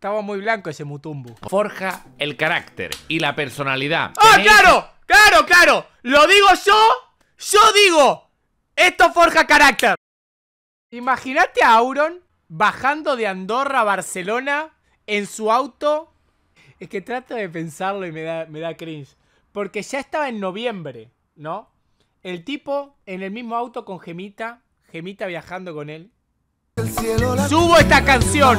Estaba muy blanco ese Mutumbu. Forja el carácter y la personalidad. ¡Ah, claro! ¡Claro, claro! ¡Lo digo yo! ¡Yo digo! Esto forja carácter. Imagínate a Auron bajando de Andorra a Barcelona en su auto. Es que trato de pensarlo y me da, me da cringe. Porque ya estaba en noviembre, ¿no? El tipo en el mismo auto con Gemita, Gemita viajando con él. Subo esta canción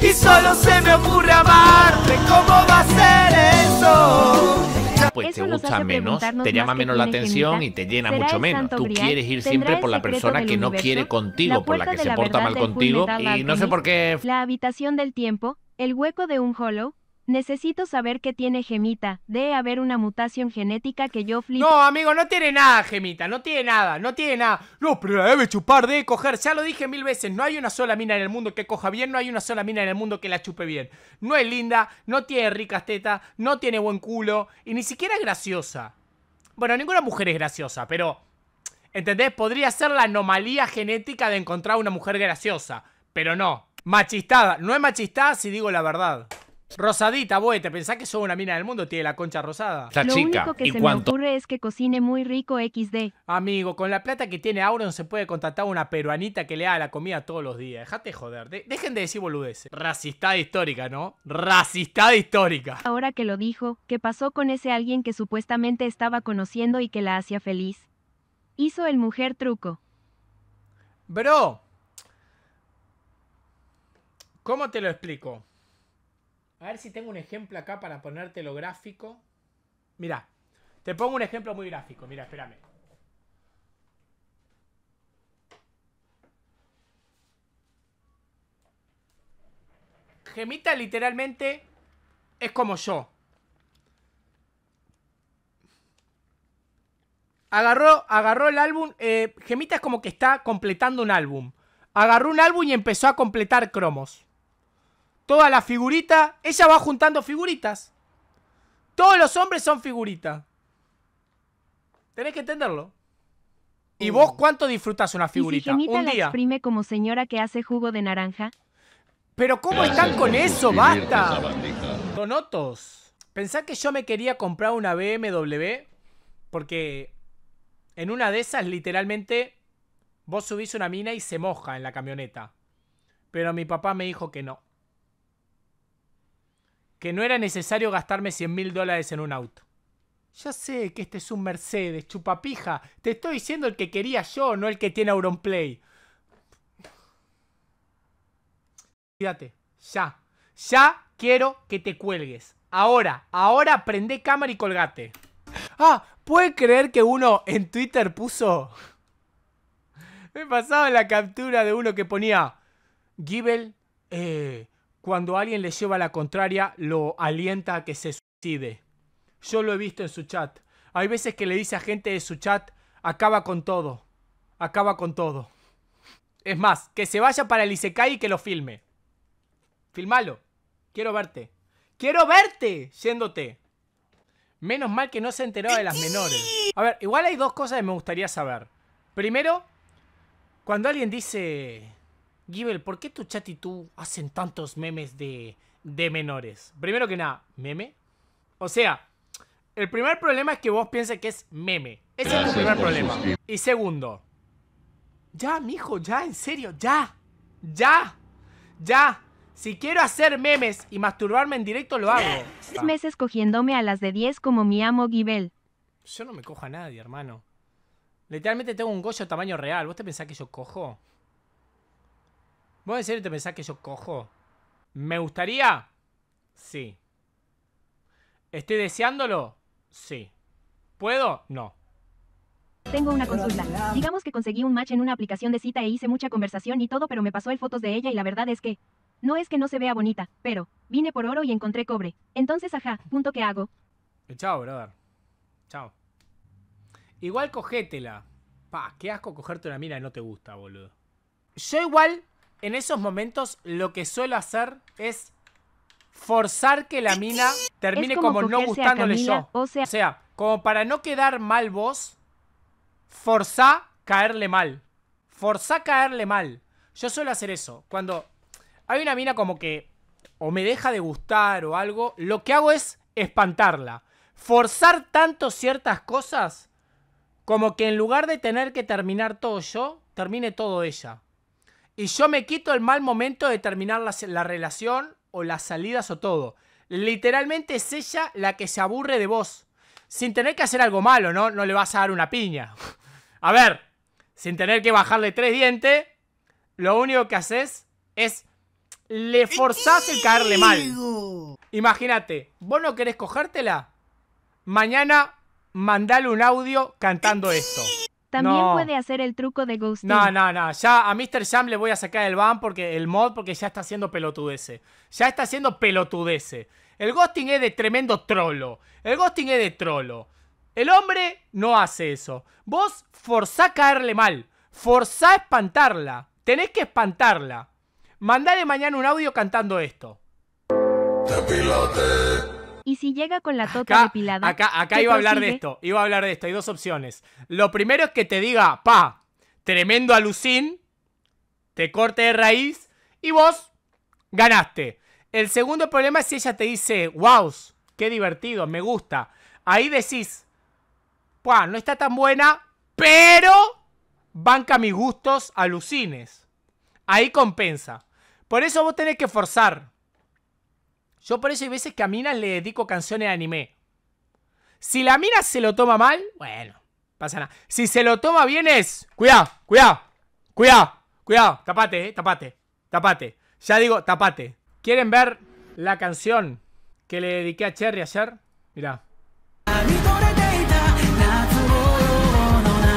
y solo se me ocurre amarte. ¿Cómo va a ser eso? Pues te gusta menos, te llama menos la atención y te llena mucho menos. Tú quieres ir siempre por la persona que no quiere contigo, por la que se porta mal contigo y no sé por qué. La habitación del tiempo, el hueco de un hollow, Necesito saber qué tiene Gemita. Debe haber una mutación genética que yo flipo. No, amigo, no tiene nada, Gemita. No tiene nada, no tiene nada. No, pero la debe chupar, debe coger. Ya lo dije mil veces. No hay una sola mina en el mundo que coja bien. No hay una sola mina en el mundo que la chupe bien. No es linda, no tiene ricas tetas, no tiene buen culo. Y ni siquiera es graciosa. Bueno, ninguna mujer es graciosa, pero. ¿Entendés? Podría ser la anomalía genética de encontrar una mujer graciosa. Pero no. Machistada. No es machistada si digo la verdad. Rosadita, güey, te pensás que soy una mina del mundo, tiene la concha rosada. La Lo único que se me ocurre es que cocine muy rico XD. Amigo, con la plata que tiene Auron se puede contratar a una peruanita que le haga la comida todos los días. Déjate joder, dejen de decir boludeces. Racistad histórica, ¿no? Racistad histórica. Ahora que lo dijo, ¿qué pasó con ese alguien que supuestamente estaba conociendo y que la hacía feliz? Hizo el mujer truco. Bro. ¿Cómo te lo explico? A ver si tengo un ejemplo acá para ponértelo gráfico. Mira, te pongo un ejemplo muy gráfico. Mira, espérame. Gemita literalmente es como yo. Agarró, agarró el álbum. Eh, Gemita es como que está completando un álbum. Agarró un álbum y empezó a completar cromos toda la figurita, ella va juntando figuritas. Todos los hombres son figuritas. Tenés que entenderlo. ¿Y uh. vos cuánto disfrutás una figurita? un como señora que hace jugo de naranja? Pero ¿cómo están con eso? ¡Basta! Conotos. Pensá que yo me quería comprar una BMW porque en una de esas literalmente vos subís una mina y se moja en la camioneta. Pero mi papá me dijo que no que no era necesario gastarme 100 mil dólares en un auto. Ya sé que este es un Mercedes, chupapija. Te estoy diciendo el que quería yo, no el que tiene Auronplay. Cuídate, ya. Ya quiero que te cuelgues. Ahora, ahora prende cámara y colgate. Ah, ¿puede creer que uno en Twitter puso? Me pasaba la captura de uno que ponía Gibel, eh, cuando alguien le lleva la contraria, lo alienta a que se suicide. Yo lo he visto en su chat. Hay veces que le dice a gente de su chat, acaba con todo. Acaba con todo. Es más, que se vaya para el Isekai y que lo filme. Filmalo. Quiero verte. ¡Quiero verte! Yéndote. Menos mal que no se enteró de las menores. A ver, igual hay dos cosas que me gustaría saber. Primero, cuando alguien dice... Gibel, ¿por qué tu chat y tú hacen tantos memes de, de menores? Primero que nada, ¿meme? O sea, el primer problema es que vos pienses que es meme. Ese es el primer problema. Y segundo, ya, mijo, ya, en serio, ya, ya, ya. Si quiero hacer memes y masturbarme en directo, lo hago. Seis meses cogiéndome a las de 10 como mi amo Gibel. Yo no me cojo a nadie, hermano. Literalmente tengo un goyo tamaño real. ¿Vos te pensás que yo cojo? ¿Vos en serio te pensás que yo cojo? ¿Me gustaría? Sí. ¿Estoy deseándolo? Sí. ¿Puedo? No. Tengo una consulta. Digamos que conseguí un match en una aplicación de cita e hice mucha conversación y todo, pero me pasó el fotos de ella y la verdad es que... No es que no se vea bonita, pero vine por oro y encontré cobre. Entonces, ajá, punto que hago. Eh, chao, brother. Chao. Igual cogétela. Pa, qué asco cogerte una mina y no te gusta, boludo. Yo igual en esos momentos lo que suelo hacer es forzar que la mina termine como, no gustándole yo. O sea... sea, como para no quedar mal vos, forzá caerle mal. Forzá caerle mal. Yo suelo hacer eso. Cuando hay una mina como que o me deja de gustar o algo, lo que hago es espantarla. Forzar tanto ciertas cosas como que en lugar de tener que terminar todo yo, termine todo ella. Y yo me quito el mal momento de terminar la, relación o las salidas o todo. Literalmente es ella la que se aburre de vos. Sin tener que hacer algo malo, ¿no? No le vas a dar una piña. A ver, sin tener que bajarle tres dientes, lo único que haces es le forzás el caerle mal. Imagínate, vos no querés cogértela. Mañana mandale un audio cantando esto. También puede hacer el truco de ghosting. No, no, no. Ya a Mr. Jam le voy a sacar el ban porque el mod porque ya está haciendo pelotudece. Ya está haciendo pelotudece. El ghosting es de tremendo trolo. El ghosting es de trolo. El hombre no hace eso. Vos forzá caerle mal. Forzá espantarla. Tenés que espantarla. Mandale mañana un audio cantando esto. Te y si llega con la toca depilada. Acá, acá iba a hablar de esto, iba a hablar de esto. Hay dos opciones. Lo primero es que te diga, pa, tremendo alucín, te corte de raíz y vos ganaste. El segundo problema es si ella te dice, wow, qué divertido, me gusta. Ahí decís, pa, no está tan buena, pero banca mis gustos, alucines. Ahí compensa. Por eso vos tenés que forzar. Yo por eso hay veces que a minas le dedico canciones de anime. Si la mina se lo toma mal, bueno, pasa nada. Si se lo toma bien es. Cuidado, cuidado, cuidado, cuidado. Tapate, eh, tapate, tapate. Ya digo, tapate. ¿Quieren ver la canción que le dediqué a Cherry ayer? Mirá.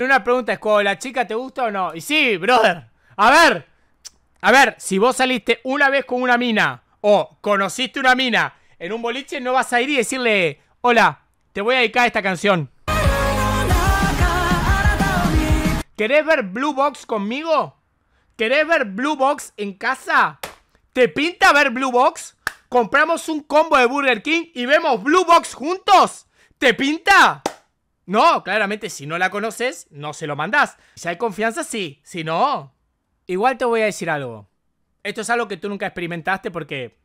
Una pregunta es: ¿la chica te gusta o no? Y sí, brother. A ver, a ver, si vos saliste una vez con una mina o conociste una mina en un boliche, no vas a ir y decirle, hola, te voy a dedicar a esta canción. ¿Querés ver Blue Box conmigo? ¿Querés ver Blue Box en casa? ¿Te pinta ver Blue Box? ¿Compramos un combo de Burger King y vemos Blue Box juntos? ¿Te pinta? No, claramente si no la conoces, no se lo mandás. Si hay confianza, sí. Si no, igual te voy a decir algo. Esto es algo que tú nunca experimentaste porque...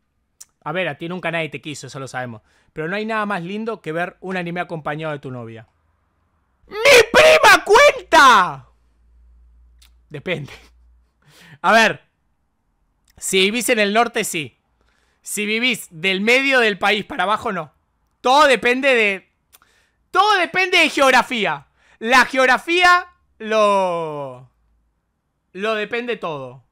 A ver, a ti nunca nadie te quiso, eso lo sabemos. Pero no hay nada más lindo que ver un anime acompañado de tu novia. ¡Mi prima cuenta! Depende. A ver. Si vivís en el norte, sí. Si vivís del medio del país para abajo, no. Todo depende de... Todo depende de geografía. La geografía lo... Lo depende todo.